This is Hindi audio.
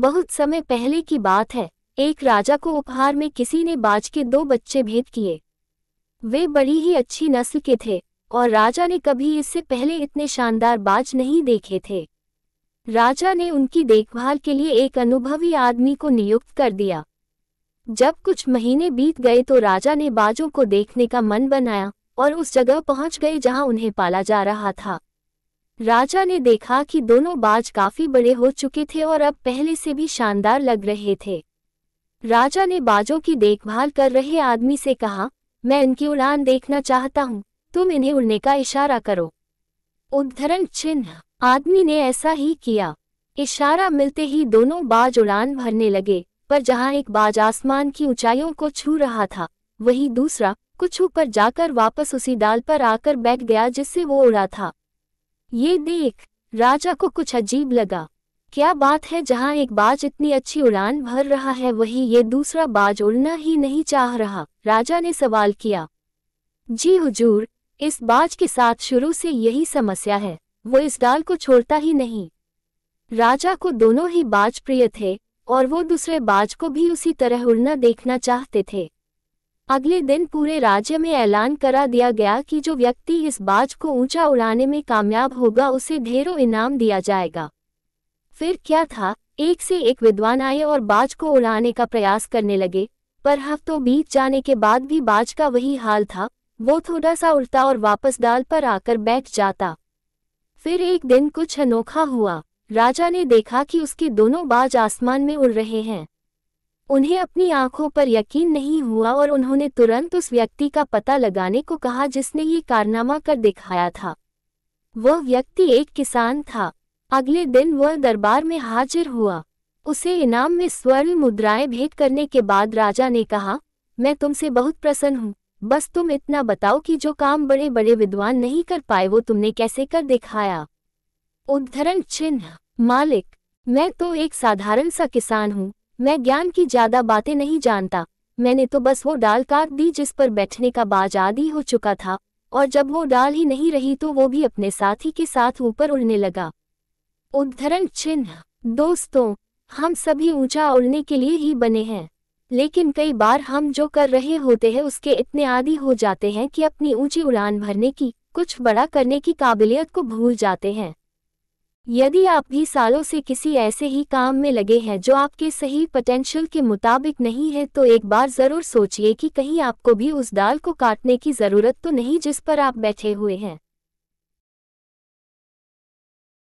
बहुत समय पहले की बात है एक राजा को उपहार में किसी ने बाज के दो बच्चे भेंट किए वे बड़ी ही अच्छी नस्ल के थे और राजा ने कभी इससे पहले इतने शानदार बाज नहीं देखे थे राजा ने उनकी देखभाल के लिए एक अनुभवी आदमी को नियुक्त कर दिया जब कुछ महीने बीत गए तो राजा ने बाजों को देखने का मन बनाया और उस जगह पहुंच गए जहां उन्हें पाला जा रहा था राजा ने देखा कि दोनों बाज काफी बड़े हो चुके थे और अब पहले से भी शानदार लग रहे थे राजा ने बाजों की देखभाल कर रहे आदमी से कहा मैं इनकी उड़ान देखना चाहता हूँ तुम इन्हें उड़ने का इशारा करो उद्धरण चिन्ह आदमी ने ऐसा ही किया इशारा मिलते ही दोनों बाज उड़ान भरने लगे पर जहाँ एक बाज आसमान की ऊंचाइयों को छू रहा था वही दूसरा कुछ ऊपर जाकर वापस उसी डाल पर आकर बैठ गया जिससे वो उड़ा था ये देख राजा को कुछ अजीब लगा क्या बात है जहाँ एक बाज इतनी अच्छी उड़ान भर रहा है वही ये दूसरा बाज उड़ना ही नहीं चाह रहा राजा ने सवाल किया जी हुजूर इस बाज के साथ शुरू से यही समस्या है वो इस डाल को छोड़ता ही नहीं राजा को दोनों ही बाज प्रिय थे और वो दूसरे बाज को भी उसी तरह उड़ना देखना चाहते थे अगले दिन पूरे राज्य में ऐलान करा दिया गया कि जो व्यक्ति इस बाज को ऊंचा उड़ाने में कामयाब होगा उसे ढेरों इनाम दिया जाएगा फिर क्या था एक से एक विद्वान आए और बाज को उड़ाने का प्रयास करने लगे पर हफ्तों बीत जाने के बाद भी बाज का वही हाल था वो थोड़ा सा उड़ता और वापस डाल पर आकर बैठ जाता फिर एक दिन कुछ अनोखा हुआ राजा ने देखा कि उसके दोनों बाज आसमान में उड़ रहे हैं उन्हें अपनी आंखों पर यकीन नहीं हुआ और उन्होंने तुरंत उस व्यक्ति का पता लगाने को कहा जिसने ये कारनामा कर दिखाया था वह व्यक्ति एक किसान था अगले दिन वह दरबार में हाजिर हुआ उसे इनाम में स्वर्ण मुद्राएं भेंट करने के बाद राजा ने कहा मैं तुमसे बहुत प्रसन्न हूँ बस तुम इतना बताओ कि जो काम बड़े बड़े विद्वान नहीं कर पाए वो तुमने कैसे कर दिखाया उद्धरण चिन्ह मालिक मैं तो एक साधारण सा किसान हूँ मैं ज्ञान की ज्यादा बातें नहीं जानता मैंने तो बस वो डाल काट दी जिस पर बैठने का बाज आदि हो चुका था और जब वो डाल ही नहीं रही तो वो भी अपने साथी के साथ ऊपर उड़ने लगा उद्धरण चिन्ह दोस्तों हम सभी ऊंचा उड़ने के लिए ही बने हैं लेकिन कई बार हम जो कर रहे होते हैं उसके इतने आदि हो जाते हैं कि अपनी ऊंची उड़ान भरने की कुछ बड़ा करने की काबिलियत को भूल जाते हैं यदि आप भी सालों से किसी ऐसे ही काम में लगे हैं जो आपके सही पोटेंशियल के मुताबिक नहीं है तो एक बार ज़रूर सोचिए कि कहीं आपको भी उस दाल को काटने की ज़रूरत तो नहीं जिस पर आप बैठे हुए हैं